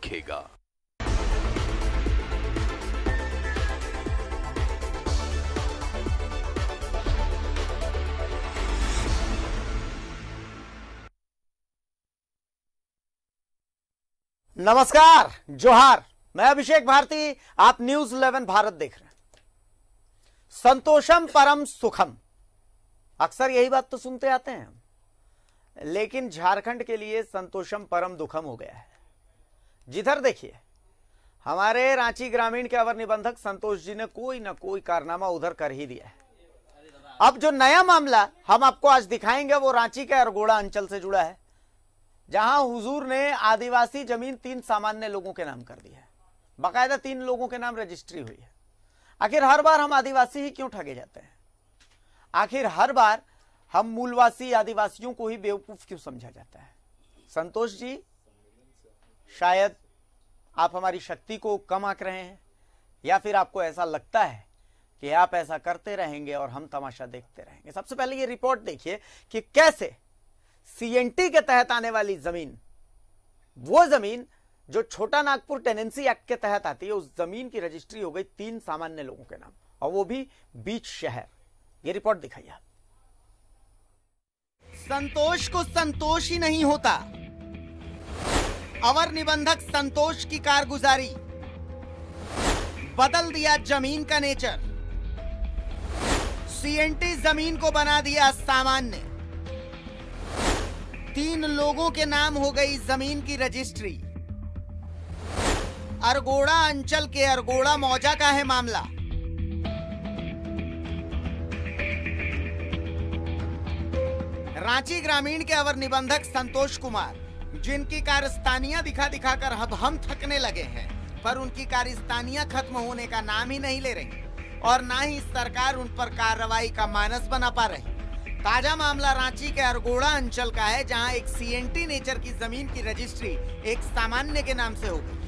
दिखेगा नमस्कार जोहार मैं अभिषेक भारती आप न्यूज 11 भारत देख रहे हैं संतोषम परम सुखम अक्सर यही बात तो सुनते आते हैं लेकिन झारखंड के लिए संतोषम परम दुखम हो गया है जिधर देखिए हमारे रांची ग्रामीण के अवर निबंधक संतोष जी ने कोई ना कोई कारनामा उधर कर ही दिया है अब जो नया मामला हम आपको आज दिखाएंगे वो रांची के अरगोड़ा अंचल से जुड़ा है जहां हुजूर ने आदिवासी जमीन तीन सामान्य लोगों के नाम कर दी है बाकायदा तीन लोगों के नाम रजिस्ट्री हुई है आखिर हर बार हम आदिवासी ही क्यों ठगे जाते हैं आखिर हर बार हम मूलवासी आदिवासियों को ही बेवकूफ क्यों समझा जाता है संतोष जी शायद आप हमारी शक्ति को कम आंक रहे हैं या फिर आपको ऐसा लगता है कि आप ऐसा करते रहेंगे और हम तमाशा देखते रहेंगे सबसे पहले ये रिपोर्ट देखिए कि कैसे सी के तहत आने वाली जमीन वो जमीन जो छोटा नागपुर टेनेंसी एक्ट के तहत आती है उस जमीन की रजिस्ट्री हो गई तीन सामान्य लोगों के नाम और वो भी बीच शहर ये रिपोर्ट दिखाइए संतोष को संतोष ही नहीं होता अवर निबंधक संतोष की कारगुजारी बदल दिया जमीन का नेचर सीएनटी जमीन को बना दिया सामान्य तीन लोगों के नाम हो गई जमीन की रजिस्ट्री अरगोड़ा अंचल के अरगोड़ा मौजा का है मामला रांची ग्रामीण के अवर निबंधक संतोष कुमार जिनकी कारस्तानियां दिखा दिखा कर अब हम थकने लगे हैं पर उनकी कारस्तानियां खत्म होने का नाम ही नहीं ले रही और ना ही सरकार उन पर कार्रवाई का मानस बना पा रही ताजा मामला रांची के अरगोड़ा अंचल का है जहां एक सीएनटी नेचर की जमीन की रजिस्ट्री एक सामान्य के नाम से हो गई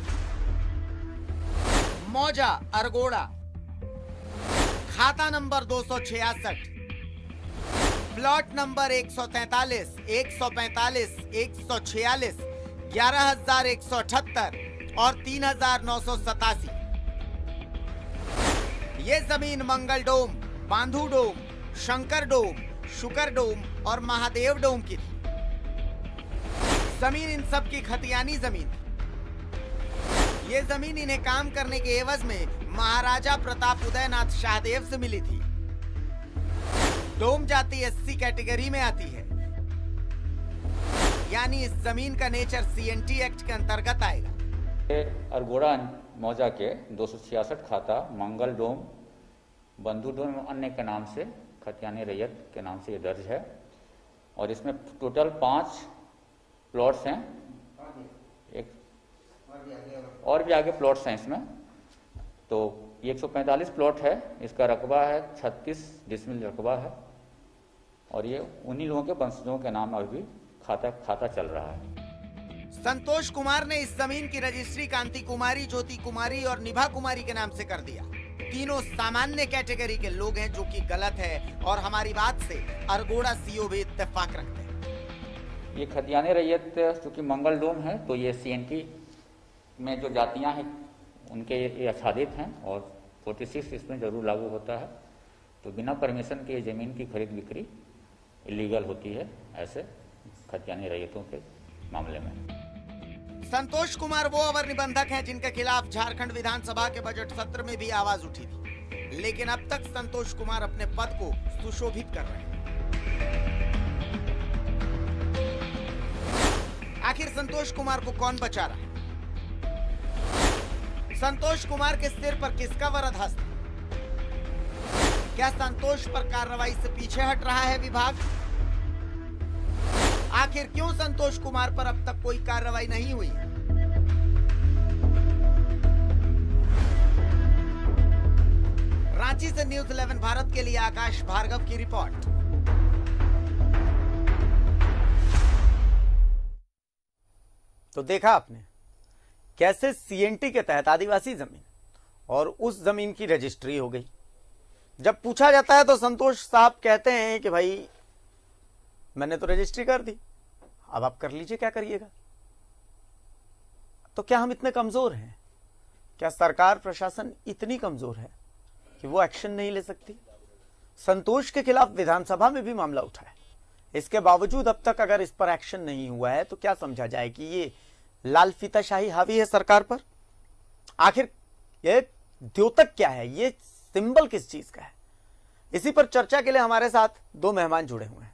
मौजा अरगोड़ा खाता नंबर दो सौ छियासठ प्लॉट नंबर 143, 145, 146, 11178 और तीन ये जमीन मंगल डोम बांधू डोम शंकर डोम शुकर डोम और महादेव डोम की थी जमीन इन सब की खतियानी जमीन थी ये जमीन इन्हें काम करने के एवज में महाराजा प्रताप उदयनाथ शाहदेव से मिली थी डोम जाति एससी कैटेगरी में आती है यानी इस जमीन का नेचर सीएनटी एक्ट के अंतर्गत आएगा अरगोड़ा मौजा के दो खाता मंगल डोम बंधु डोम अन्य के नाम से खतियानी रैयत के नाम से ये दर्ज है और इसमें टोटल पांच प्लॉट्स हैं एक और भी आगे प्लॉट्स हैं इसमें तो सौ 145 प्लॉट है इसका रकबा है 36 डिसमिल रकबा है और ये उन्हीं लोगों के वंशजों के नाम अभी खाता खाता चल रहा है संतोष कुमार ने इस जमीन की रजिस्ट्री कांति कुमारी ज्योति कुमारी और निभा कुमारी के नाम से कर दिया तीनों सामान्य कैटेगरी के लोग हैं जो कि गलत है और हमारी बात से अरगोड़ा सीओ भी इतफाक रखते हैं ये खतियाने रैयत चूंकि मंगल डोम है तो ये सी में जो जातियाँ हैं उनके ये आच्छादित हैं और 46 इसमें ज़रूर लागू होता है तो बिना परमिशन के ज़मीन की खरीद बिक्री इलीगल होती है ऐसे खतियानी रैयतों के मामले में संतोष कुमार वो अवर निबंधक हैं जिनके खिलाफ झारखंड विधानसभा के बजट सत्र में भी आवाज उठी थी लेकिन अब तक संतोष कुमार अपने पद को सुशोभित कर रहे हैं आखिर संतोष कुमार को कौन बचा रहा है संतोष कुमार के सिर पर किसका वरद हस्त क्या संतोष पर कार्रवाई से पीछे हट रहा है विभाग आखिर क्यों संतोष कुमार पर अब तक कोई कार्रवाई नहीं हुई रांची से न्यूज 11 भारत के लिए आकाश भार्गव की रिपोर्ट तो देखा आपने कैसे सीएनटी के तहत आदिवासी जमीन और उस जमीन की रजिस्ट्री हो गई जब पूछा जाता है तो संतोष साहब कहते हैं कि भाई मैंने तो रजिस्ट्री कर दी अब आप कर लीजिए क्या करिएगा तो क्या हम इतने कमजोर हैं क्या सरकार प्रशासन इतनी कमजोर है कि वो एक्शन नहीं ले सकती संतोष के खिलाफ विधानसभा में भी मामला उठा है इसके बावजूद अब तक अगर इस पर एक्शन नहीं हुआ है तो क्या समझा जाए कि ये लाल फीताशाही हावी है सरकार पर आखिर ये द्योतक क्या है ये सिंबल किस चीज का है इसी पर चर्चा के लिए हमारे साथ दो मेहमान जुड़े हुए हैं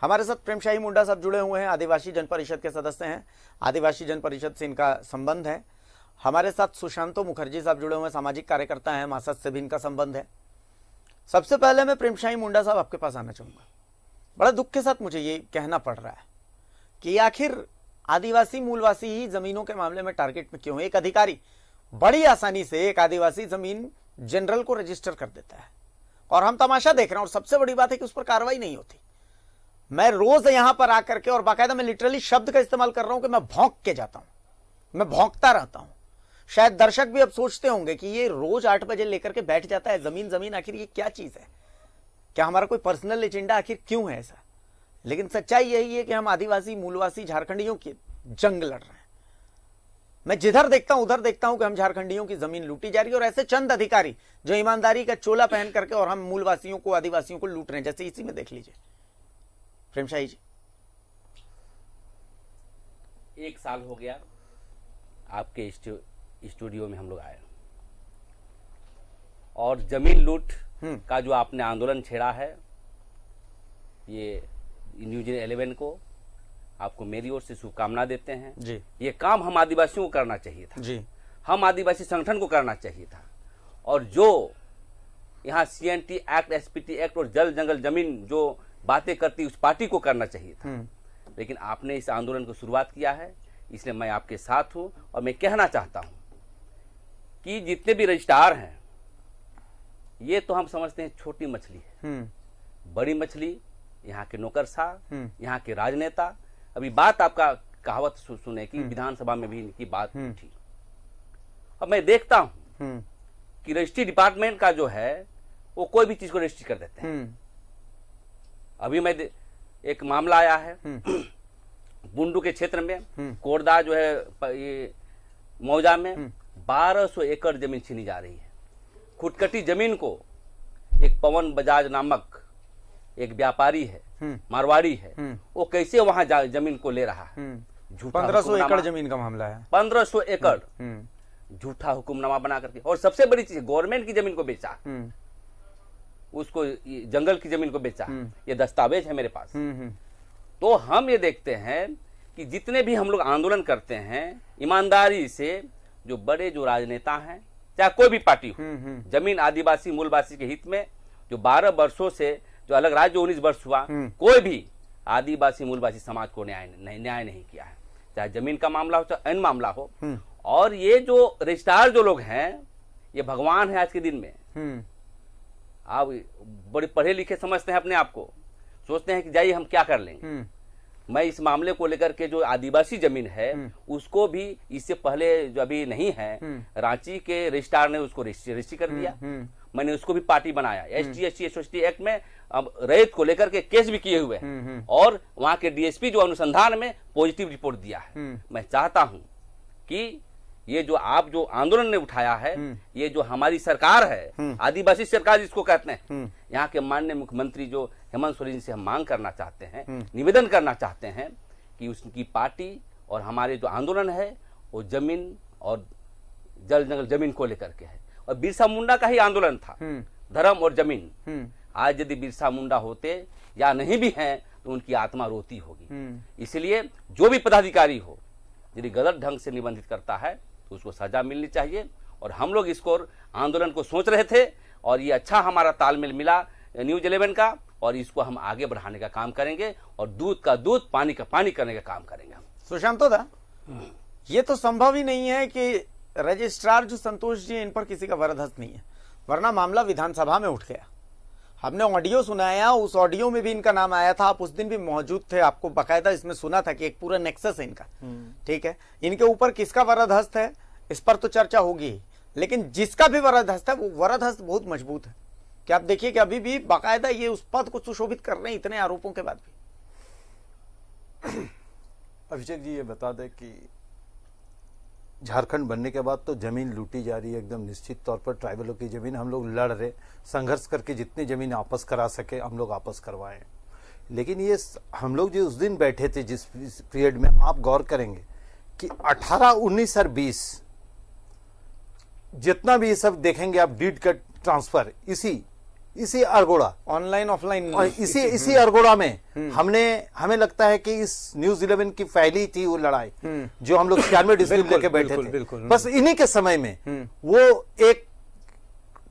हमारे साथ प्रेमशाही मुंडा साहब जुड़े हुए हैं आदिवासी जन परिषद के सदस्य हैं आदिवासी जन परिषद से इनका संबंध है हमारे साथ सुशांतो मुखर्जी साहब जुड़े हुए हैं सामाजिक कार्यकर्ता हैं मासद से भी इनका संबंध है सबसे पहले मैं प्रेमशाही मुंडा साहब आपके पास आना चाहूंगा बड़ा दुख के साथ मुझे ये कहना पड़ रहा है कि आखिर आदिवासी मूलवासी ही जमीनों के मामले में टारगेट में क्यों एक अधिकारी बड़ी आसानी से एक आदिवासी जमीन जनरल को रजिस्टर कर देता है और हम तमाशा देख रहे हैं और सबसे बड़ी बात है कि उस पर कार्रवाई नहीं होती मैं रोज यहां पर आकर के और बाकायदा मैं लिटरली शब्द का इस्तेमाल कर रहा हूं कि मैं भौंक के जाता हूं मैं भौंकता रहता हूं शायद दर्शक भी अब सोचते होंगे कि ये रोज आठ बजे लेकर के बैठ जाता है जमीन जमीन आखिर ये क्या चीज है क्या हमारा कोई पर्सनल एजेंडा आखिर क्यों है ऐसा लेकिन सच्चाई यही है कि हम आदिवासी मूलवासी झारखंडियों की जंग लड़ रहे हैं मैं जिधर देखता हूं उधर देखता हूं कि हम झारखंडियों की जमीन लूटी जा रही है और ऐसे चंद अधिकारी जो ईमानदारी का चोला पहन करके और हम मूलवासियों को आदिवासियों को लूट रहे हैं जैसे इसी में देख लीजिए प्रेमशाही जी एक साल हो गया आपके स्टूडियो में हम लोग आए और जमीन लूट हम्म। का जो आपने आंदोलन छेड़ा है ये न्यूज इलेवन को आपको मेरी ओर से शुभकामना देते हैं जी ये काम हम आदिवासियों को करना चाहिए था जी हम आदिवासी संगठन को करना चाहिए था और जो यहाँ C N T act S act और जल जंगल जमीन जो बातें करती उस पार्टी को करना चाहिए था हम्म। लेकिन आपने इस आंदोलन को शुरुआत किया है इसलिए मैं आपके साथ हूँ और मैं कहना चाहता हूँ कि जितने भी रजिस्ट्रार हैं ये तो हम समझते हैं छोटी मछली है हम्म। बड़ी मछली यहाँ के नौकरशाह हम्म। यहाँ के राजनेता अभी बात आपका कहावत सुने की हम्म। विधानसभा में भी इनकी बात हम्म। उठी अब मैं देखता हूं कि रजिस्ट्री डिपार्टमेंट का जो है वो कोई भी चीज को रजिस्ट्री कर देते हैं अभी मैं एक मामला आया है बुंडू के क्षेत्र में कोरदा जो है ये मौजा में 1200 एकड़ जमीन छीनी जा रही है खुटकटी जमीन को एक पवन बजाज नामक एक व्यापारी है हम्म। मारवाड़ी है हम्म। वो कैसे वहां जमीन को ले रहा है हम्म। पंद्रह सौ एकड़ जमीन का मामला है पंद्रह सौ एकड़ झूठा हुक्मनामा बना करके और सबसे बड़ी चीज गवर्नमेंट की जमीन को बेचा उसको जंगल की जमीन को बेचा ये दस्तावेज है मेरे पास तो हम ये देखते हैं कि जितने भी हम लोग आंदोलन करते हैं ईमानदारी से जो बड़े जो राजनेता हैं चाहे कोई भी पार्टी हो जमीन आदिवासी मूलवासी के हित में जो बारह वर्षों से जो अलग राज्य उन्नीस वर्ष हुआ हम्म। कोई भी आदिवासी मूलवासी समाज को न्याय नहीं न्याय नहीं किया है चाहे जमीन का मामला हो चाहे अन्य मामला हो हम्म। और ये जो रजिस्ट्रार जो लोग हैं ये भगवान है आज के दिन में हम्म। आप बड़े पढ़े लिखे समझते हैं अपने आप को सोचते हैं कि जाइए हम क्या कर लेंगे मैं इस मामले को लेकर के जो आदिवासी जमीन है उसको भी इससे पहले जो अभी नहीं है रांची के रजिस्ट्रार ने उसको रजिस्ट्री कर दिया मैंने उसको भी पार्टी बनाया हम्म। S T S T S T में अब रेत को लेकर के केस भी किए हुए हैं हम्म, हम्म। और वहां के डीएसपी जो अनुसंधान में पॉजिटिव रिपोर्ट दिया है मैं चाहता हूं कि ये जो आप जो आंदोलन ने उठाया है ये जो हमारी सरकार है आदिवासी सरकार जिसको कहते हैं यहाँ के माननीय मुख्यमंत्री जो हेमंत सोरेन से हम मांग करना चाहते हैं निवेदन करना चाहते हैं कि उसकी पार्टी और हमारे जो आंदोलन है वो जमीन और जल जंगल जमीन को लेकर के है और बिरसा मुंडा का ही आंदोलन था हम्म। धर्म और जमीन हम्म। आज यदि बिरसा मुंडा होते या नहीं भी हैं तो उनकी आत्मा रोती होगी हम्म। इसलिए जो भी पदाधिकारी हो यदि गलत ढंग से निबंधित करता है तो उसको सजा मिलनी चाहिए और हम लोग इसको आंदोलन को सोच रहे थे और ये अच्छा हमारा तालमेल मिला न्यूज इलेवन का और इसको हम आगे बढ़ाने का काम करेंगे और दूध का दूध पानी का पानी करने का काम करेंगे सुशांत ये तो संभव ही नहीं है कि रजिस्ट्रार जो संतोष जी इन पर किसी का वरदहस्त नहीं है वरना मामला विधानसभा में उठ गया हमने ऑडियो सुनाया उस ऑडियो में भी इनका नाम आया था आप उस दिन भी मौजूद थे आपको बकायदा इसमें सुना था कि एक पूरा नेक्सस है इनका हम्म। ठीक है इनके ऊपर किसका वरदहस्त है इस पर तो चर्चा होगी लेकिन जिसका भी वरदहस्त है वो वरदहस्त बहुत मजबूत है कि आप देखिए कि अभी भी बाकायदा ये उस पद को सुशोभित कर रहे हैं इतने आरोपों के बाद भी अभिषेक जी ये बता दें कि झारखंड बनने के बाद तो जमीन लूटी जा रही है एकदम निश्चित तौर पर ट्राइबलों की जमीन हम लोग लड़ रहे संघर्ष करके जितनी जमीन आपस करा सके हम लोग आपस करवाएं लेकिन ये हम लोग जो उस दिन बैठे थे जिस पीरियड में आप गौर करेंगे कि 18, 19 और 20 जितना भी ये सब देखेंगे आप डीड का ट्रांसफर इसी इसी अरगोड़ा ऑनलाइन ऑफलाइन इसी हम्म। इसी अरगोड़ा में हम्म। हमने हमें लगता है कि इस न्यूज इलेवन की फैली थी वो लड़ाई हम्म। जो हम लोग छियानवे डिस्ट्रिक्ट लेके बैठे थे बस इन्हीं के समय में वो एक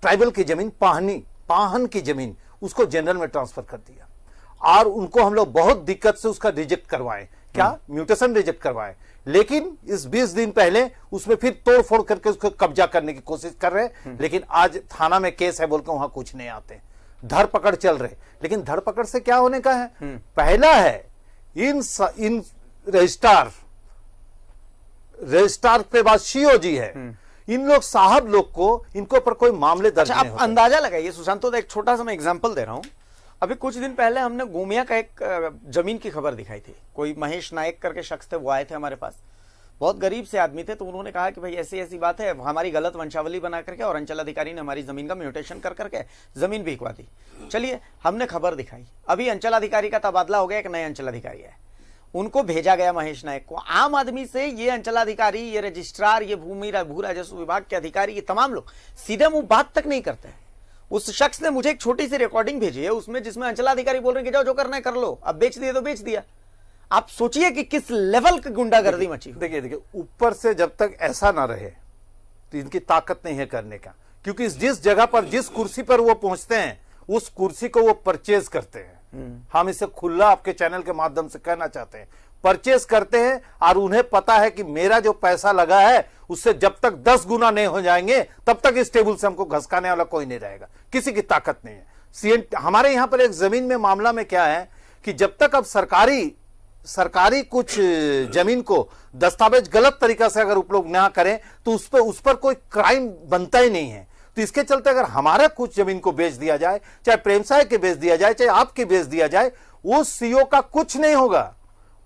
ट्राइबल की जमीन पाहनी पाहन की जमीन उसको जनरल में ट्रांसफर कर दिया और उनको हम लोग बहुत दिक्कत से उसका रिजेक्ट करवाए क्या म्यूटेशन रिजेक्ट करवाए लेकिन इस 20 दिन पहले उसमें फिर तोड़फोड़ करके उसको कब्जा करने की कोशिश कर रहे हैं हम्म। लेकिन आज थाना में केस है बोलकर वहां कुछ नहीं आते धरपकड़ चल रहे लेकिन धरपकड़ से क्या होने का है हम्म। पहला है इन स, इन रजिस्ट्रार रजिस्ट्रार के बाद सीओ जी है हम्म। इन लोग साहब लोग को इनको पर कोई मामले अच्छा, दर्ज अच्छा, आप अंदाजा लगाइए सुशांत तो एक छोटा सा मैं एग्जाम्पल दे रहा हूं अभी कुछ दिन पहले हमने गोमिया का एक जमीन की खबर दिखाई थी कोई महेश नायक करके शख्स थे वो आए थे हमारे पास बहुत गरीब से आदमी थे तो उन्होंने कहा कि भाई ऐसी ऐसी बात है हमारी गलत वंशावली बना करके और अंचल अधिकारी ने हमारी जमीन का म्यूटेशन कर करके जमीन बिकवा दी चलिए हमने खबर दिखाई अभी अंचल अधिकारी का तबादला हो गया एक नए अंचल अधिकारी है उनको भेजा गया महेश नायक को आम आदमी से ये अंचलाधिकारी ये रजिस्ट्रार ये भूमि भू राजस्व विभाग के अधिकारी ये तमाम लोग सीधे मुंह बात तक नहीं करते हैं उस शख्स ने मुझे एक छोटी सी रिकॉर्डिंग भेजी है उसमें जिसमें अंचलाधिकारी बोल रहे हैं कि जाओ जो करना है कर लो अब बेच दिया तो बेच दिया आप सोचिए कि किस लेवल की गुंडागर्दी मची देखिए देखिए ऊपर से जब तक ऐसा ना रहे तो इनकी ताकत नहीं है करने का क्योंकि जिस जगह पर जिस कुर्सी पर वो पहुंचते हैं उस कुर्सी को वो परचेज करते हैं हम्म। हम इसे खुला आपके चैनल के माध्यम से कहना चाहते हैं परचेज करते हैं और उन्हें पता है कि मेरा जो पैसा लगा है उससे जब तक दस गुना नहीं हो जाएंगे तब तक इस टेबल से हमको घसकाने वाला कोई नहीं रहेगा किसी की ताकत नहीं है सीएन हमारे यहां पर एक जमीन में मामला में क्या है कि जब तक अब सरकारी सरकारी कुछ जमीन को दस्तावेज गलत तरीका से अगर उपयोग ना करें तो उस पर उस पर कोई क्राइम बनता ही नहीं है तो इसके चलते अगर हमारा कुछ जमीन को बेच दिया जाए चाहे प्रेमसाय के बेच दिया जाए चाहे आपके बेच दिया जाए उस सीओ का कुछ नहीं होगा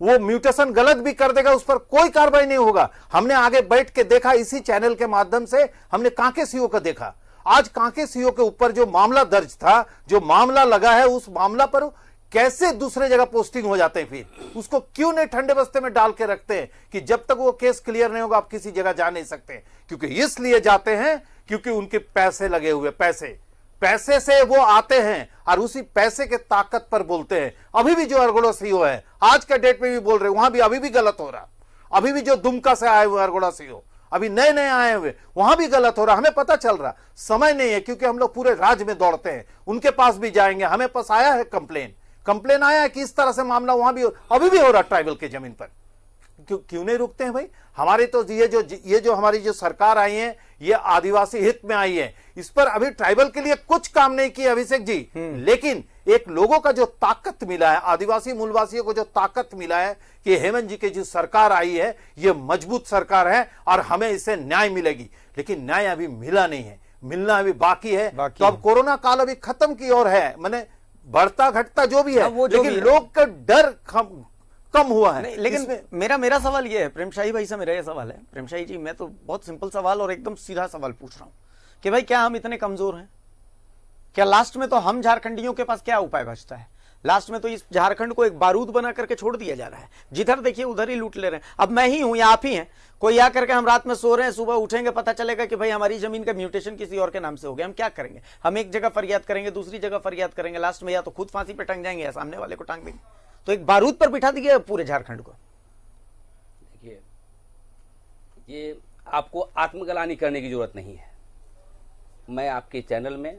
वो म्यूटेशन गलत भी कर देगा उस पर कोई कार्रवाई नहीं होगा हमने आगे बैठ के देखा इसी चैनल के माध्यम से हमने कांके सीओ का देखा आज कांके सीओ के ऊपर जो मामला दर्ज था जो मामला लगा है उस मामला पर कैसे दूसरे जगह पोस्टिंग हो जाते हैं फिर उसको क्यों नहीं ठंडे बस्ते में डाल के रखते हैं कि जब तक वो केस क्लियर नहीं होगा आप किसी जगह जा नहीं सकते क्योंकि इसलिए जाते हैं क्योंकि उनके पैसे लगे हुए पैसे पैसे से वो आते हैं और उसी पैसे के ताकत पर बोलते हैं अभी भी जो अरगोड़ा सीओ है आज के डेट में भी बोल रहे वहां भी अभी भी गलत हो रहा अभी भी जो दुमका से आए हुए अरगोड़ा सीओ अभी नए नए आए हुए वहां भी गलत हो रहा हमें पता चल रहा समय नहीं है क्योंकि हम लोग पूरे राज्य में दौड़ते हैं उनके पास भी जाएंगे हमें पास आया है कंप्लेन कंप्लेन आया है कि इस तरह से मामला वहां भी अभी भी हो रहा ट्राइबल के जमीन पर क्यों क्यों नहीं रुकते हैं भाई हमारे तो ये जो ये जो हमारी जो सरकार आई है ये आदिवासी हित में आई है इस पर अभी ट्राइबल के लिए कुछ काम नहीं किया अभिषेक जी हम्म। लेकिन एक लोगों का जो ताकत मिला है आदिवासी मूलवासियों को जो ताकत मिला है कि हेमंत जी की जो सरकार आई है ये मजबूत सरकार है और हमें इससे न्याय मिलेगी लेकिन न्याय अभी मिला नहीं है मिलना अभी बाकी है बाकी तो अब कोरोना काल अभी खत्म की ओर है मैंने बढ़ता घटता जो भी है हाँ, वो जो लेकिन लोग का डर कम हुआ है लेकिन मेरा मेरा सवाल ये है प्रेमशाही भाई से मेरा ये सवाल है प्रेमशाही जी मैं तो बहुत सिंपल सवाल और एकदम सीधा सवाल पूछ रहा हूँ कि भाई क्या हम इतने कमजोर हैं क्या लास्ट में तो हम झारखंडियों के पास क्या उपाय बचता है लास्ट में तो इस झारखंड को एक बारूद बना करके छोड़ दिया जा रहा है जिधर देखिए उधर ही लूट ले रहे हैं अब मैं ही हूं या आप ही हैं कोई आ करके हम रात में सो रहे हैं सुबह उठेंगे पता चलेगा कि भाई हमारी जमीन का म्यूटेशन किसी और के नाम से हो गया हम क्या करेंगे हम एक जगह फरियाद करेंगे दूसरी जगह फरियाद करेंगे लास्ट में या तो खुद फांसी पर टंग जाएंगे या सामने वाले को टांग देंगे तो एक बारूद पर बिठा दिया पूरे झारखंड को देखिए ये आपको आत्मगलानी करने की जरूरत नहीं है मैं आपके चैनल में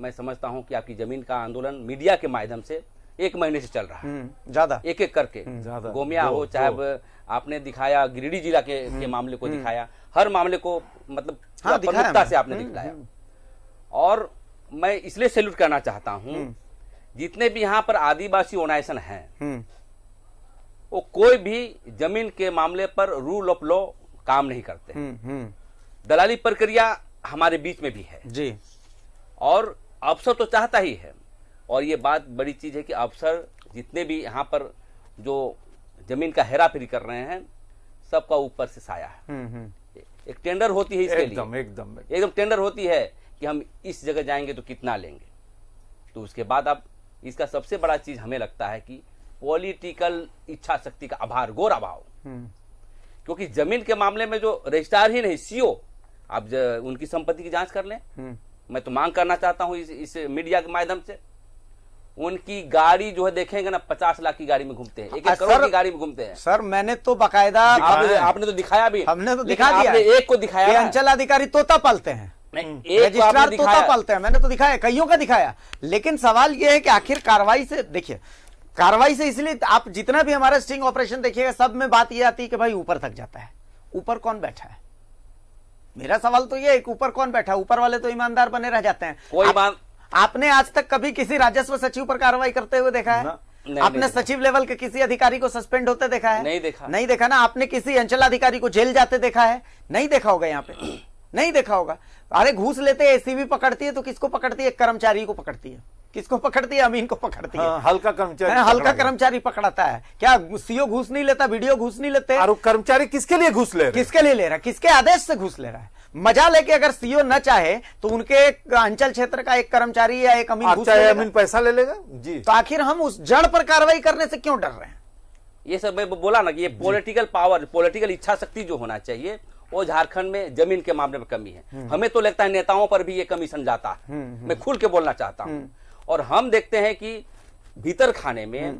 मैं समझता हूं कि आपकी जमीन का आंदोलन मीडिया के माध्यम से एक महीने से चल रहा है हम्म, ज्यादा एक एक करके हम्म, गोमिया हो चाहे आपने दिखाया गिरिडीह जिला के, के हम्म, मामले को दिखाया हर मामले को मतलब हाँ, से आपने दिखाया और मैं इसलिए सैल्यूट करना चाहता हूँ जितने भी यहाँ पर आदिवासी ओनाइसन हैं हम्म। वो कोई भी जमीन के मामले पर रूल ऑफ लॉ काम नहीं करते हम्म, हम्म। दलाली प्रक्रिया हमारे बीच में भी है जी और अफसर तो चाहता ही है और ये बात बड़ी चीज है कि अफसर जितने भी यहाँ पर जो जमीन का हेराफेरी कर रहे हैं सबका ऊपर से साया है एक टेंडर होती है इसके एकदम, लिए एकदम एकदम टेंडर होती है कि हम इस जगह जाएंगे तो कितना लेंगे तो उसके बाद आप इसका सबसे बड़ा चीज हमें लगता है कि पॉलिटिकल इच्छा शक्ति का आभार गोर अभाव हम्म। क्योंकि जमीन के मामले में जो रजिस्ट्रार ही नहीं सीओ e आप उनकी संपत्ति की जांच कर लें हम्म। मैं तो मांग करना चाहता हूं इस, इस मीडिया के माध्यम से उनकी गाड़ी जो है देखेंगे ना पचास लाख की गाड़ी में घूमते हैं एक एक करोड़ की गाड़ी में घूमते हैं सर मैंने तो बकायदा आपने, आपने तो दिखाया भी हमने तो दिखा दिया एक को दिखाया अंचल अधिकारी तोता पालते हैं हम्म। तो रजिस्ट्रार तोता पालते हैं मैंने तो दिखाया कईयों का दिखाया लेकिन सवाल यह है कि आखिर कार्रवाई से देखिए कार्रवाई से इसलिए आप जितना भी हमारा स्टिंग ऑपरेशन देखिएगा सब में बात यह आती है कि भाई ऊपर तक जाता है ऊपर कौन बैठा है मेरा सवाल तो यह है ऊपर कौन बैठा ऊपर वाले तो ईमानदार बने रह जाते हैं कोई आप, आपने आज तक कभी किसी राजस्व सचिव पर कार्रवाई करते हुए देखा है नहीं, आपने नहीं सचिव लेवल के किसी अधिकारी को सस्पेंड होते देखा है नहीं देखा नहीं देखा ना आपने किसी अंचलाधिकारी को जेल जाते देखा है नहीं देखा होगा यहाँ पे नहीं देखा होगा अरे घूस लेते एसीबी पकड़ती है तो किसको पकड़ती है कर्मचारी को पकड़ती है किसको पकड़ती है अमीन को पकड़ती है हाँ, हल्का कर्मचारी हाँ, हल्का कर्मचारी पकड़ाता है क्या सीओ घूस नहीं लेता वीडियो घूस नहीं लेते और कर्मचारी किसके लिए घूस ले किसके लिए ले रहा है किसके आदेश से घूस ले रहा है मजा लेके अगर सीओ न चाहे तो उनके अंचल क्षेत्र का एक कर्मचारी या एक अमीन घूस अमीन पैसा ले लेगा जी तो आखिर हम उस जड़ पर कार्रवाई करने से क्यों डर रहे हैं ये सब बोला ना कि ये पॉलिटिकल पावर पॉलिटिकल इच्छा शक्ति जो होना चाहिए वो झारखंड में जमीन के मामले में कमी है हम्म, हम्म। हमें तो लगता है नेताओं पर भी ये कमीशन जाता है हम्म, मैं खुल के बोलना चाहता हूँ और हम देखते हैं कि भीतर खाने में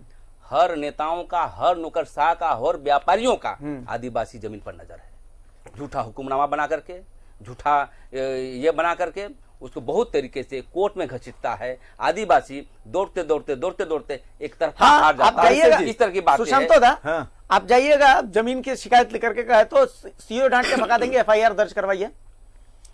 हर नेताओं का हर शाह का हर व्यापारियों का आदिवासी जमीन पर नजर है झूठा हुक्मनामा बना करके झूठा ये बना करके उसको बहुत तरीके से कोर्ट में घसीटता है आदिवासी दौड़ते दौड़ते दौड़ते दौड़ते एक तरफ हाँ, हार जाता है इस तरह की बात सुशांत हाँ। आप जाइएगा जमीन की शिकायत लेकर के कहे तो सीओ डांट के भगा देंगे एफआईआर दर्ज करवाइए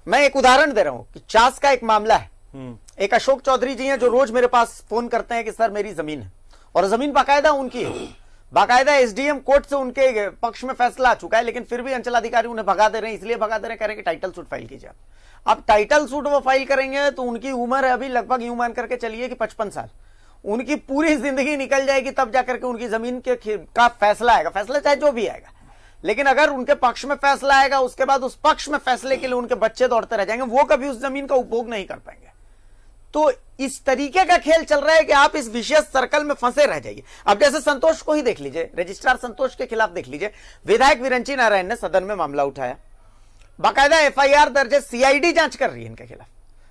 मैं एक उदाहरण दे रहा हूं कि चास का एक मामला है हम्म। एक अशोक चौधरी जी हैं जो रोज मेरे पास फोन करते हैं कि सर मेरी जमीन है और जमीन बाकायदा उनकी है बाकायदा एसडीएम कोर्ट से उनके पक्ष में फैसला आ चुका है लेकिन फिर भी अंचलाधिकारी उन्हें भगा दे रहे हैं इसलिए भगा दे रहे हैं कह रहे हैं कि टाइटल सूट फाइल कीजिए आप टाइटल सूट वो फाइल करेंगे तो उनकी उम्र अभी लगभग यूं मान करके चलिए कि पचपन साल उनकी पूरी जिंदगी निकल जाएगी तब जाकर के उनकी जमीन के का फैसला आएगा फैसला चाहे जो भी आएगा लेकिन अगर उनके पक्ष में फैसला आएगा उसके बाद उस पक्ष में फैसले के लिए उनके बच्चे दौड़ते रह जाएंगे वो कभी उस जमीन का उपभोग नहीं कर पाएंगे तो इस तरीके का खेल चल रहा है कि आप इस विशेष सर्कल में फंसे रह जाइए अब जैसे संतोष को ही देख लीजिए रजिस्ट्रार संतोष के खिलाफ देख लीजिए विधायक विरंची नारायण ने सदन में मामला उठाया बाकायदा एफआईआर दर्ज है सीआईडी जांच कर रही है इनके खिलाफ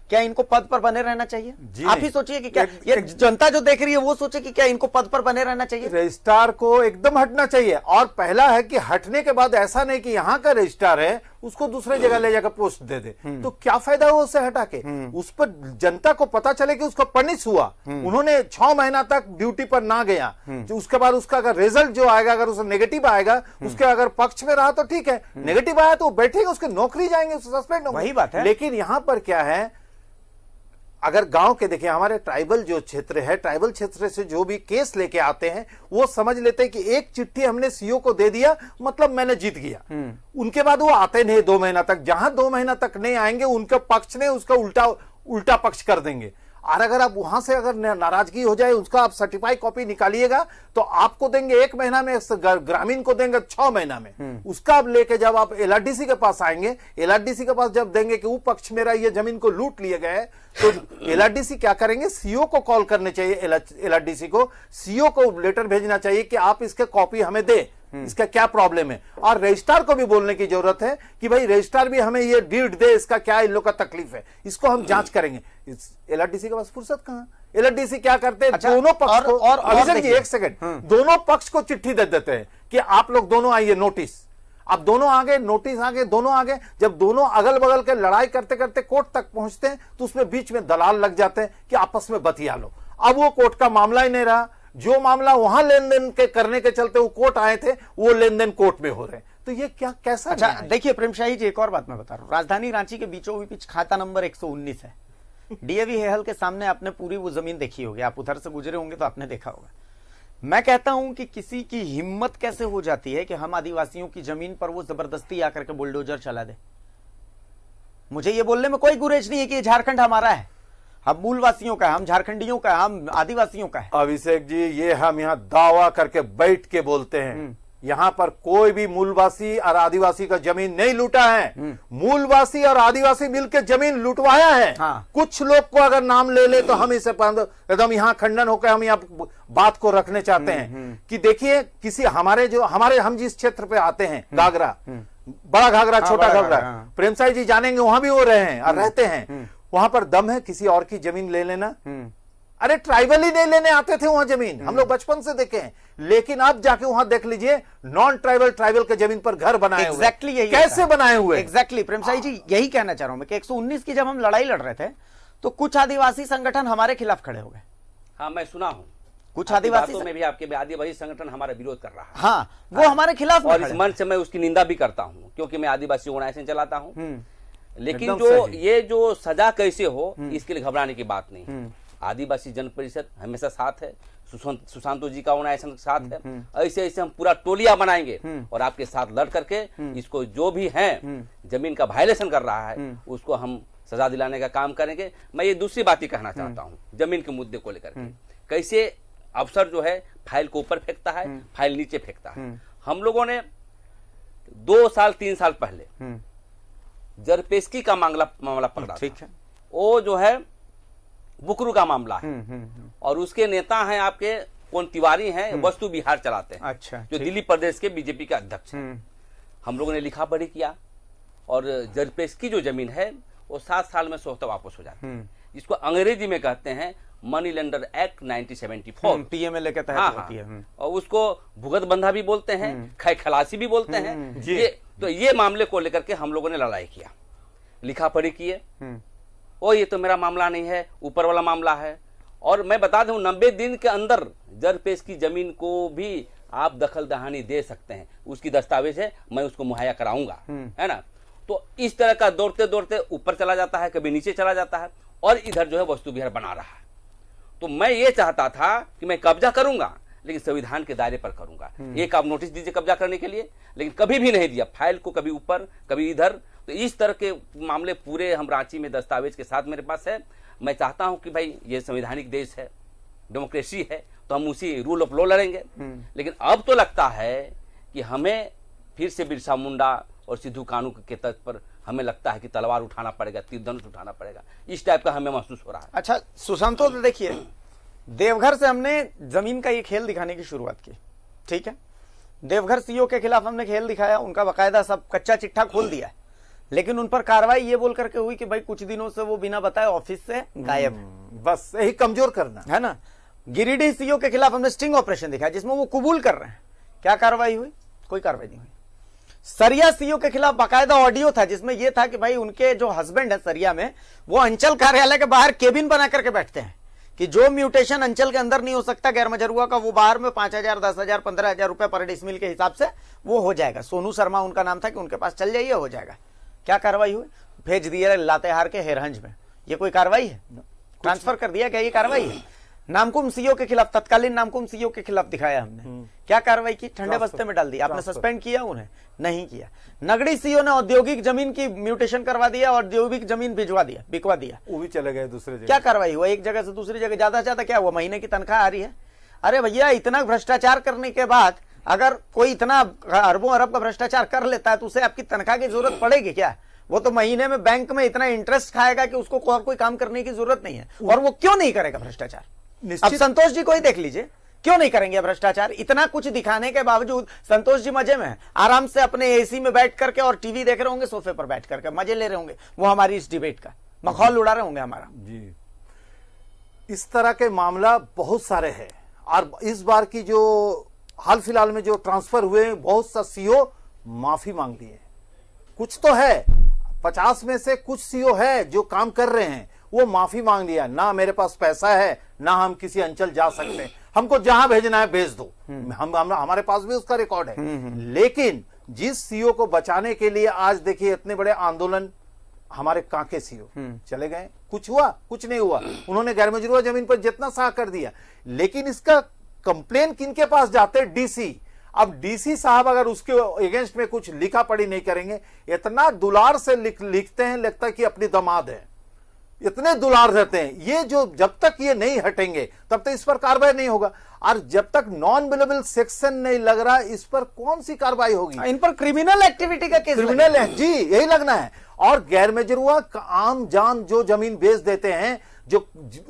क्या इनको पद पर बने रहना चाहिए आप ही सोचिए कि क्या एक, ये जनता जो देख रही है वो सोचे कि क्या इनको पद पर बने रहना चाहिए रजिस्ट्रार को एकदम हटना चाहिए और पहला है कि हटने के बाद ऐसा नहीं कि यहाँ का रजिस्ट्रार है उसको दूसरे जगह ले जाकर पोस्ट दे दे हम्म। तो क्या फायदा हुआ उसे हटा के हम्म। उस पर जनता को पता चले कि उसका पनिश हुआ हम्म। उन्होंने छह महीना तक ड्यूटी पर ना गया तो उसके बाद उसका अगर रिजल्ट जो आएगा अगर उसे नेगेटिव आएगा उसके अगर पक्ष में रहा तो ठीक है नेगेटिव आया तो बैठेगा उसके नौकरी जाएंगे सस्पेंड वही बात है लेकिन यहाँ पर क्या है अगर गांव के देखिए हमारे ट्राइबल जो क्षेत्र है ट्राइबल क्षेत्र से जो भी केस लेके आते हैं वो समझ लेते हैं कि एक चिट्ठी हमने सीओ को दे दिया मतलब मैंने जीत गया हम्म। उनके बाद वो आते नहीं दो महीना तक जहां दो महीना तक नहीं आएंगे उनका पक्ष ने उसका उल्टा उल्टा पक्ष कर देंगे और अगर आप वहां से अगर नाराजगी हो जाए उसका आप सर्टिफाइड कॉपी निकालिएगा तो आपको देंगे एक महीना में ग्रामीण को देंगे छह महीना में हम्म। उसका आप लेके जब आप एलआरडीसी के पास आएंगे एलआरडीसी के पास जब देंगे कि वो पक्ष मेरा ये जमीन को लूट लिए गए तो एलआरडीसी क्या करेंगे सीओ को कॉल करने चाहिए एलआरडीसी को सीओ को लेटर भेजना चाहिए कि आप इसके कॉपी हमें दे हम्म। इसका क्या प्रॉब्लम है और रजिस्ट्रार को भी बोलने की जरूरत है कि भाई रजिस्ट्रार भी हमें ये डीड दे इसका क्या इन लोग का तकलीफ है इसको हम जांच हम्म। करेंगे आर के पास फुर्सत कहां एलआरडीसी क्या करते हैं अच्छा, दोनों पक्ष और, को और, और, और एक सेकंड हम्म। दोनों पक्ष को चिट्ठी दे देते हैं कि आप लोग दोनों आइए नोटिस अब दोनों आगे नोटिस आगे दोनों आगे जब दोनों अगल बगल के लड़ाई करते करते कोर्ट तक पहुंचते हैं तो उसमें बीच में दलाल लग जाते हैं कि आपस में बतिया लो अब वो कोर्ट का मामला ही नहीं रहा जो मामला वहां लेन देन के करने के चलते वो कोर्ट आए थे वो लेन देन कोर्ट में हो रहे हैं तो ये क्या कैसा अच्छा देखिए प्रेम शाही जी एक और बात मैं बता रहा हूँ राजधानी रांची के बीचों बीच खाता नंबर एक है डीएवी हेहल के सामने आपने पूरी वो जमीन देखी होगी आप उधर से गुजरे होंगे तो आपने देखा होगा मैं कहता हूं कि किसी की हिम्मत कैसे हो जाती है कि हम आदिवासियों की जमीन पर वो जबरदस्ती आकर के बुलडोजर चला दे मुझे ये बोलने में कोई गुरेज नहीं है कि झारखंड हमारा है हम मूलवासियों का है हम झारखंडियों का हम आदिवासियों का है अभिषेक जी ये हम यहाँ दावा करके बैठ के बोलते हैं हम्म। यहाँ पर कोई भी मूलवासी और आदिवासी का जमीन नहीं लूटा है हम्म। मूलवासी और आदिवासी मिलकर जमीन लुटवाया है हाँ। कुछ लोग को अगर नाम ले ले तो हम इसे एकदम यहाँ खंडन होकर हम यहाँ बात को रखने चाहते हम्म, हैं कि देखिए किसी हमारे जो हमारे हम जिस क्षेत्र पे आते हैं घाघरा बड़ा घाघरा हाँ, छोटा घाघरा हाँ। प्रेमसाई जी जानेंगे वहां भी वो रहे हैं और रहते हैं वहां पर दम है किसी और की जमीन ले लेना हम्म। अरे ट्राइबल ही नहीं लेने आते थे वहां जमीन हम हम्म। लोग बचपन से देखे हैं लेकिन आप जाके वहां देख लीजिए नॉन ट्राइबल ट्राइबल के जमीन पर घर बनाए exactly हुए यही कैसे बनाए हुए एग्जैक्टली exactly, प्रेमसाई जी यही कहना चाह रहा हूं एक सौ उन्नीस की जब हम लड़ाई लड़ रहे थे तो कुछ आदिवासी संगठन हमारे खिलाफ खड़े हो गए हाँ मैं सुना हूँ कुछ आदिवासी में भी आपके आदिवासी संगठन हमारा विरोध कर रहा है हाँ वो हाँ। हमारे खिलाफ और इस मन से मैं उसकी निंदा भी करता हूँ क्योंकि मैं आदिवासी ऑर्गेनाइजेशन चलाता हूँ हम्म। लेकिन जो ये जो सजा कैसे हो हम्म। इसके लिए घबराने की बात नहीं हम्म। आदिवासी जन परिषद हमेशा साथ है सुशांतो जी का होना ऐसा साथ है हम्म, ऐसे ऐसे हम पूरा टोलिया बनाएंगे और आपके साथ लड़ करके इसको जो भी है जमीन का वायलेशन कर रहा है उसको हम सजा दिलाने का काम करेंगे मैं ये दूसरी बात ही कहना चाहता हूँ जमीन के मुद्दे को लेकर कैसे अफसर जो है फाइल को ऊपर फेंकता है फाइल नीचे फेंकता है हम लोगों ने दो साल तीन साल पहले जरपेस्की का मामला मामला पकड़ा ठीक है वो जो है बुकरू का मामला है हम्म, हम्म, हम्म। और उसके नेता हैं आपके कौन तिवारी हैं वस्तु बिहार चलाते हैं अच्छा जो दिल्ली प्रदेश के बीजेपी के अध्यक्ष हैं हम लोगों ने लिखा पढ़ी किया और जरपेश की जो जमीन है वो सात साल में सोचता वापस हो जाती है जिसको अंग्रेजी में कहते हैं मनी लेंडर एक्ट 1974 पीएमएलए के तहत हाँ, होती है हाँ। और उसको भुगत बंधा भी बोलते हैं खै खलासी भी बोलते हैं ये तो ये मामले को लेकर के हम लोगों ने लड़ाई किया लिखा पढ़ी किए हम्म। ओ ये तो मेरा मामला नहीं है ऊपर वाला मामला है और मैं बता दूं नब्बे दिन के अंदर जरपेश की जमीन को भी आप दखल दहानी दे सकते हैं उसकी दस्तावेज है मैं उसको मुहैया कराऊंगा हम्म। है ना तो इस तरह का दौड़ते दौड़ते ऊपर चला जाता है कभी नीचे चला जाता है और इधर जो है वस्तु विहार बना रहा है तो मैं ये चाहता था कि मैं कब्जा करूंगा लेकिन संविधान के दायरे पर करूंगा हम्म। एक आप नोटिस दीजिए कब्जा करने के लिए लेकिन कभी भी नहीं दिया फाइल को कभी ऊपर कभी इधर तो इस तरह के मामले पूरे हम रांची में दस्तावेज के साथ मेरे पास है मैं चाहता हूं कि भाई ये संवैधानिक देश है डेमोक्रेसी है तो हम उसी रूल ऑफ लॉ लड़ेंगे हम्म। लेकिन अब तो लगता है कि हमें फिर से बिरसा मुंडा और सिद्धू कानू के तर्ज पर हमें लगता है कि तलवार उठाना पड़ेगा तीर उठाना पड़ेगा इस टाइप का हमें महसूस हो रहा है अच्छा सुशांतो तो देखिए देवघर से हमने जमीन का ये खेल दिखाने की शुरुआत की ठीक है देवघर सीओ के खिलाफ हमने खेल दिखाया उनका बकायदा सब कच्चा चिट्ठा खोल दिया लेकिन उन पर कार्रवाई ये बोल करके हुई कि भाई कुछ दिनों से वो बिना बताए ऑफिस से गायब हम्म, बस यही कमजोर करना है ना गिरिडीह सीओ के खिलाफ हमने स्टिंग ऑपरेशन दिखाया जिसमें वो कबूल कर रहे हैं क्या कार्रवाई हुई कोई कार्रवाई नहीं हुई सरिया सीओ के खिलाफ बाकायदा ऑडियो था जिसमें यह था कि भाई उनके जो हस्बैंड है सरिया में वो अंचल कार्यालय के बाहर केबिन बना करके बैठते हैं कि जो म्यूटेशन अंचल के अंदर नहीं हो सकता गैर मजरुआ का वो बाहर में पांच हजार दस हजार पंद्रह हजार रुपए पर डिसमिल के हिसाब से वो हो जाएगा सोनू शर्मा उनका नाम था कि उनके पास चल जाइए हो जाएगा क्या कार्रवाई हुई भेज दिया लातेहार के हेरहंज में ये कोई कार्रवाई है ट्रांसफर कर दिया क्या ये कार्रवाई है नामकुम सीओ के खिलाफ तत्कालीन नामकुम सीओ के खिलाफ दिखाया हमने हम्म। क्या कार्रवाई की ठंडे बस्ते में डाल दिया आपने सस्पेंड किया उन्हें नहीं किया नगरी सीओ ने औद्योगिक जमीन की म्यूटेशन करवा दिया और औद्योगिक जमीन भिजवा दिया बिकवा दिया वो भी चले गए दूसरे जगह क्या कार्रवाई हुआ एक जगह से दूसरी जगह ज्यादा ज्यादा क्या हुआ महीने की तनख्वाह आ रही है अरे भैया इतना भ्रष्टाचार करने के बाद अगर कोई इतना अरबों अरब का भ्रष्टाचार कर लेता है तो उसे आपकी तनख्वाह की जरूरत पड़ेगी क्या वो तो महीने में बैंक में इतना इंटरेस्ट खाएगा कि उसको और कोई काम करने की जरूरत नहीं है और वो क्यों नहीं करेगा भ्रष्टाचार अब संतोष जी को ही देख लीजिए क्यों नहीं करेंगे भ्रष्टाचार इतना कुछ दिखाने के बावजूद संतोष जी मजे में आराम से अपने एसी में बैठ करके और टीवी देख रहे होंगे सोफे पर बैठ करके मजे ले रहे होंगे वो हमारी इस डिबेट का मखौल उड़ा रहे होंगे हमारा जी इस तरह के मामला बहुत सारे हैं और इस बार की जो हाल फिलहाल में जो ट्रांसफर हुए बहुत सा सीओ e माफी मांग लिए कुछ तो है पचास में से कुछ सीओ e है जो काम कर रहे हैं वो माफी मांग लिया ना मेरे पास पैसा है ना हम किसी अंचल जा सकते हैं हमको जहां भेजना है भेज दो हम्म। हम, हम हमारे पास भी उसका रिकॉर्ड है हम्म, हम्म। लेकिन जिस सीओ e को बचाने के लिए आज देखिए इतने बड़े आंदोलन हमारे कांके सीओ e चले गए कुछ हुआ कुछ नहीं हुआ उन्होंने गैर मजरूआ जमीन पर जितना सहा कर दिया लेकिन इसका कंप्लेन किन के पास जाते डीसी अब डीसी साहब अगर उसके अगेंस्ट में कुछ लिखा पड़ी नहीं करेंगे इतना दुलार से लिख लिखते हैं लगता है कि अपनी दमाद है इतने दुलार रहते हैं ये जो जब तक ये नहीं हटेंगे तब तक इस पर कार्रवाई नहीं होगा और जब तक नॉन बिलेबल सेक्शन नहीं लग रहा इस पर कौन सी कार्रवाई होगी हाँ, इन पर क्रिमिनल एक्टिविटी का केस क्रिमिनल है जी यही लगना है और गैर मेजरुआ आम जान जो जमीन बेच देते हैं जो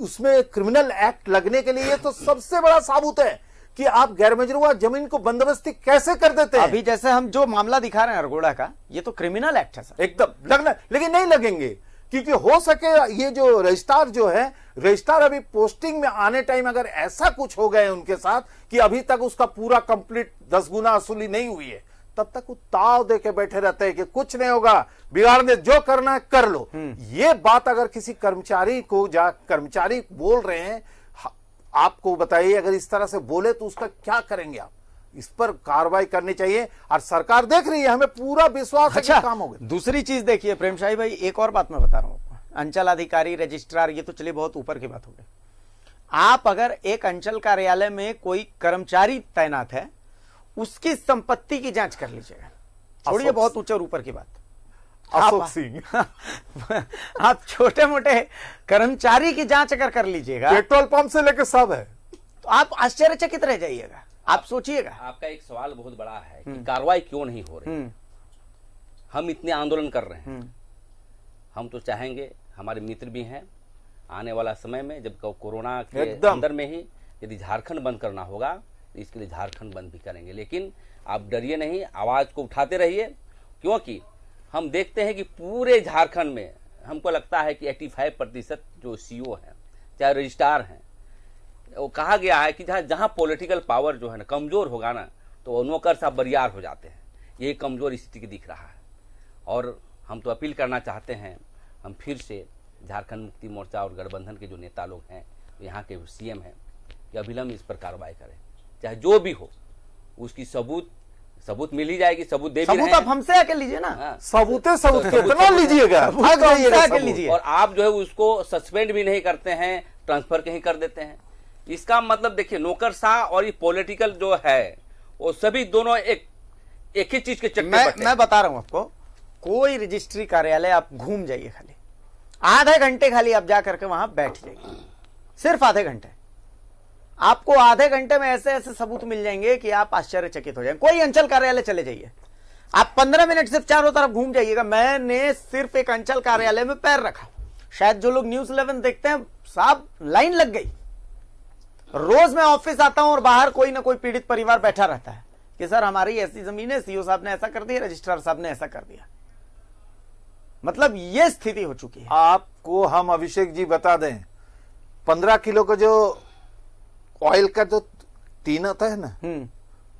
उसमें क्रिमिनल एक्ट लगने के लिए तो सबसे बड़ा साबुत है कि आप गैर मजरुआ जमीन को बंदोबस्ती कैसे कर देते हैं अभी जैसे हम जो मामला दिखा रहे हैं अरगोड़ा का ये तो क्रिमिनल एक्ट है सर एकदम लगना लेकिन नहीं लगेंगे क्योंकि हो सके ये जो रजिस्ट्रार जो है रजिस्ट्रार अभी पोस्टिंग में आने टाइम अगर ऐसा कुछ हो गए उनके साथ कि अभी तक उसका पूरा कंप्लीट दस गुना वसूली नहीं हुई है तब तक वो ताव दे के बैठे रहते हैं कि कुछ नहीं होगा बिगाड़ दे जो करना है कर लो हम्म। ये बात अगर किसी कर्मचारी को जा कर्मचारी बोल रहे हैं आपको बताइए अगर इस तरह से बोले तो उसका क्या करेंगे आप इस पर कार्रवाई करनी चाहिए और सरकार देख रही है हमें पूरा विश्वास अच्छा, काम हो गया दूसरी चीज देखिए प्रेम शाही भाई एक और बात मैं बता रहा हूं अंचल अधिकारी रजिस्ट्रार ये तो चलिए बहुत ऊपर की बात हो गई आप अगर एक अंचल कार्यालय में कोई कर्मचारी तैनात है उसकी संपत्ति की जांच कर लीजिएगा छोड़िए बहुत ऊंचा ऊपर की बात अशोक सिंह आप छोटे मोटे कर्मचारी की जांच अगर कर लीजिएगा पेट्रोल पंप से लेकर सब है तो आप आश्चर्यचकित रह जाइएगा आप सोचिएगा आपका एक सवाल बहुत बड़ा है कि हम्म। कार्रवाई क्यों नहीं हो रही हम्म। हम इतने आंदोलन कर रहे हैं हम्म। हम तो चाहेंगे हमारे मित्र भी हैं आने वाला समय में जब कोरोना के अंदर में ही यदि झारखंड बंद करना होगा तो इसके लिए झारखंड बंद भी करेंगे लेकिन आप डरिए नहीं आवाज को उठाते रहिए क्योंकि हम देखते हैं कि पूरे झारखंड में हमको लगता है कि 85 प्रतिशत जो ओ हैं चाहे रजिस्ट्रार हैं वो कहा गया है कि जहाँ जहाँ पॉलिटिकल पावर जो है ना कमजोर होगा ना तो वो नौकर साहब बरियार हो जाते हैं ये कमजोर स्थिति दिख रहा है और हम तो अपील करना चाहते हैं हम फिर से झारखंड मुक्ति मोर्चा और गठबंधन के जो नेता लोग हैं यहाँ के सीएम हैं कि अभिलंब इस पर कार्रवाई करें चाहे जो भी हो उसकी सबूत सबूत मिल ही जाएगी सबूत दे सबूत आप हमसे आके लीजिए ना हाँ। सबूते सबूत कितना लीजिएगा और आप जो है उसको सस्पेंड भी नहीं करते हैं ट्रांसफर कहीं कर देते हैं इसका मतलब देखिए नौकर शाह और ये पॉलिटिकल जो है वो सभी दोनों एक एक ही चीज के चक्कर मैं, मैं बता रहा हूं आपको कोई रजिस्ट्री कार्यालय आप घूम जाइए खाली आधे घंटे खाली आप जा करके वहां बैठ जाइए सिर्फ आधे घंटे आपको आधे घंटे में ऐसे ऐसे सबूत मिल जाएंगे कि आप आश्चर्यचकित हो जाएंगे कोई अंचल कार्यालय चले जाइए आप पंद्रह मिनट सिर्फ चारों तरफ घूम जाइएगा मैंने सिर्फ एक अंचल कार्यालय में पैर रखा शायद जो लोग न्यूज इलेवन देखते हैं साहब लाइन लग गई रोज मैं ऑफिस आता हूं और बाहर कोई ना कोई पीड़ित परिवार बैठा रहता है कि सर हमारी ऐसी जमीन है सीओ e साहब ने ऐसा कर दिया रजिस्ट्रार साहब ने ऐसा कर दिया मतलब ये स्थिति हो चुकी है आपको हम अभिषेक जी बता दें पंद्रह किलो का जो ऑयल का जो तीन आता है ना हम्म।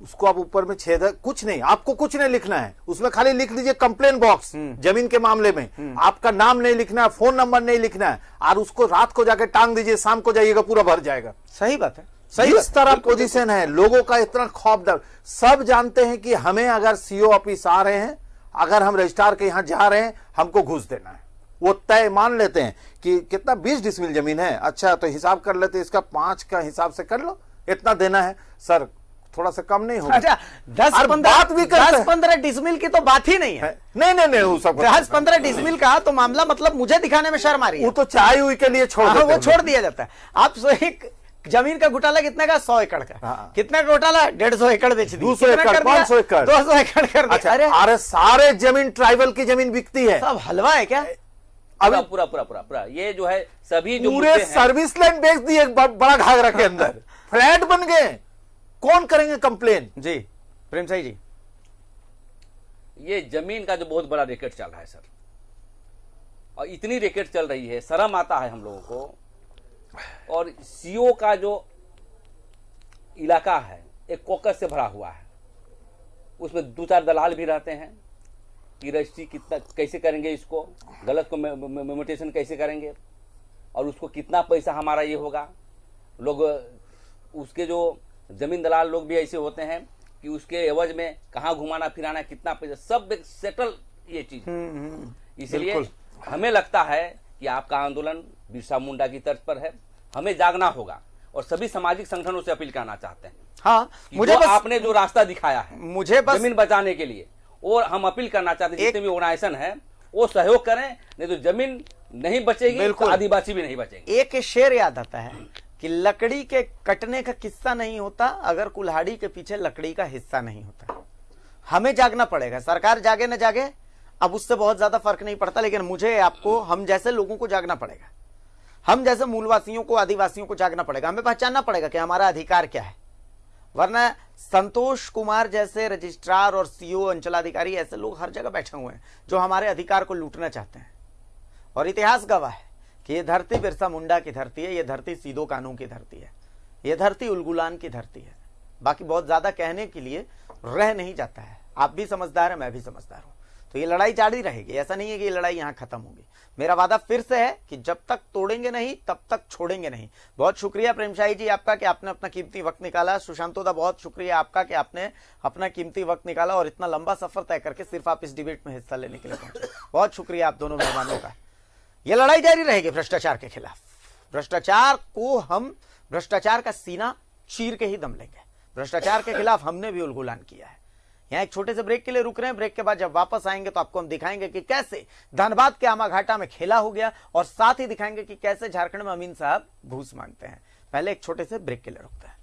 उसको आप ऊपर में छेद कुछ नहीं आपको कुछ नहीं लिखना है उसमें खाली लिख दीजिए कंप्लेन हम्म। बॉक्स जमीन के मामले में हम्म। आपका नाम नहीं लिखना है फोन नंबर नहीं लिखना है और उसको रात को जाके टांग दीजिए शाम को जाइएगा पूरा भर जाएगा सही बात है सही इस तरह पोजीशन है लोगों का इतना खौफदार सब जानते हैं कि हमें अगर सीओ ऑफिस आ रहे हैं अगर हम रजिस्ट्रार के यहाँ जा रहे हैं हमको घुस देना है वो तय मान लेते हैं कि कितना बीस डिसमिल जमीन है अच्छा तो हिसाब कर लेते इसका पांच का हिसाब से कर लो इतना देना है सर थोड़ा सा कम नहीं होगा अच्छा, दस पंद्रह दस पंद्रह डिसमिल की तो बात ही नहीं है, है। नहीं नहीं नहीं सब दस पंद्रह डिसमिल का तो मामला मतलब मुझे दिखाने में शर्म आ रही है वो तो चाय हुई के लिए छोड़ हाँ, वो छोड़ दिया जाता है आप एक जमीन का घोटाला कितने का सौ एकड़ का हाँ। कितना का घोटाला डेढ़ सौ एकड़ बेच दी सौ एकड़ दो सौ एकड़ कर दिया अच्छा, अरे अरे सारे जमीन ट्राइबल की जमीन बिकती है सब हलवा है क्या अभी पूरा पूरा पूरा पूरा ये जो है सभी पूरे सर्विस लैंड बेच दिए बड़ा घाघरा के अंदर फ्लैट बन गए कौन करेंगे कंप्लेन जी प्रेम साई जी ये जमीन का जो बहुत बड़ा रेकेट चल रहा है सर और इतनी रेकेट चल रही है शर्म आता है हम लोगों को और सीओ का जो इलाका है एक कोकस से भरा हुआ है उसमें दो चार दलाल भी रहते हैं कि रजिस्ट्री कितना कैसे करेंगे इसको गलत को मेमोटेशन कैसे करेंगे और उसको कितना पैसा हमारा ये होगा लोग उसके जो जमीन दलाल लोग भी ऐसे होते हैं कि उसके एवज में कहाँ घुमाना फिराना कितना पैसा सब एक सेटल ये चीज हम्म, हम्म। इसलिए हमें लगता है कि आपका आंदोलन बिरसा मुंडा की तर्ज पर है हमें जागना होगा और सभी सामाजिक संगठनों से अपील करना चाहते हैं हाँ मुझे बस, आपने जो रास्ता दिखाया है मुझे बस, जमीन बचाने के लिए और हम अपील करना चाहते हैं जितने भी ऑर्गेनाइजेशन है वो सहयोग करें नहीं तो जमीन नहीं बचेगी तो आदिवासी भी नहीं बचेंगे एक शेर याद आता है कि लकड़ी के कटने का किस्सा नहीं होता अगर कुल्हाड़ी के पीछे लकड़ी का हिस्सा नहीं होता हमें जागना पड़ेगा सरकार जागे ना जागे अब उससे बहुत ज्यादा फर्क नहीं पड़ता लेकिन मुझे आपको हम जैसे लोगों को जागना पड़ेगा हम जैसे मूलवासियों को आदिवासियों को जागना पड़ेगा हमें पहचानना पड़ेगा कि हमारा अधिकार क्या है वरना संतोष कुमार जैसे रजिस्ट्रार और सीईओ अंचलाधिकारी ऐसे लोग हर जगह बैठे हुए हैं जो हमारे अधिकार को लूटना चाहते हैं और इतिहास गवाह है कि ये धरती बिरसा मुंडा की धरती है ये धरती सीधो कानू की धरती है ये धरती उलगुलान की धरती है बाकी बहुत ज़्यादा कहने के लिए रह नहीं जाता है आप भी समझदार हैं मैं भी समझदार हूँ तो ये लड़ाई जारी रहेगी ऐसा नहीं है कि ये लड़ाई यहाँ खत्म होगी मेरा वादा फिर से है कि जब तक तोड़ेंगे नहीं तब तक छोड़ेंगे नहीं बहुत शुक्रिया प्रेमशाही जी आपका कि आपने अपना कीमती वक्त निकाला सुशांतोदा बहुत शुक्रिया आपका कि आपने अपना कीमती वक्त निकाला और इतना लंबा सफर तय करके सिर्फ आप इस डिबेट में हिस्सा लेने के लिए पहुंचे बहुत शुक्रिया आप दोनों मेहमानों का यह लड़ाई जारी रहेगी भ्रष्टाचार के खिलाफ भ्रष्टाचार को हम भ्रष्टाचार का सीना चीर के ही दम लेंगे भ्रष्टाचार के खिलाफ हमने भी उलगुलान किया है यहाँ एक छोटे से ब्रेक के लिए रुक रहे हैं ब्रेक के बाद जब वापस आएंगे तो आपको हम दिखाएंगे कि कैसे धनबाद के आमा घाटा में खेला हो गया और साथ ही दिखाएंगे कि कैसे झारखंड में अमीन साहब घूस मांगते हैं पहले एक छोटे से ब्रेक के लिए रुकते हैं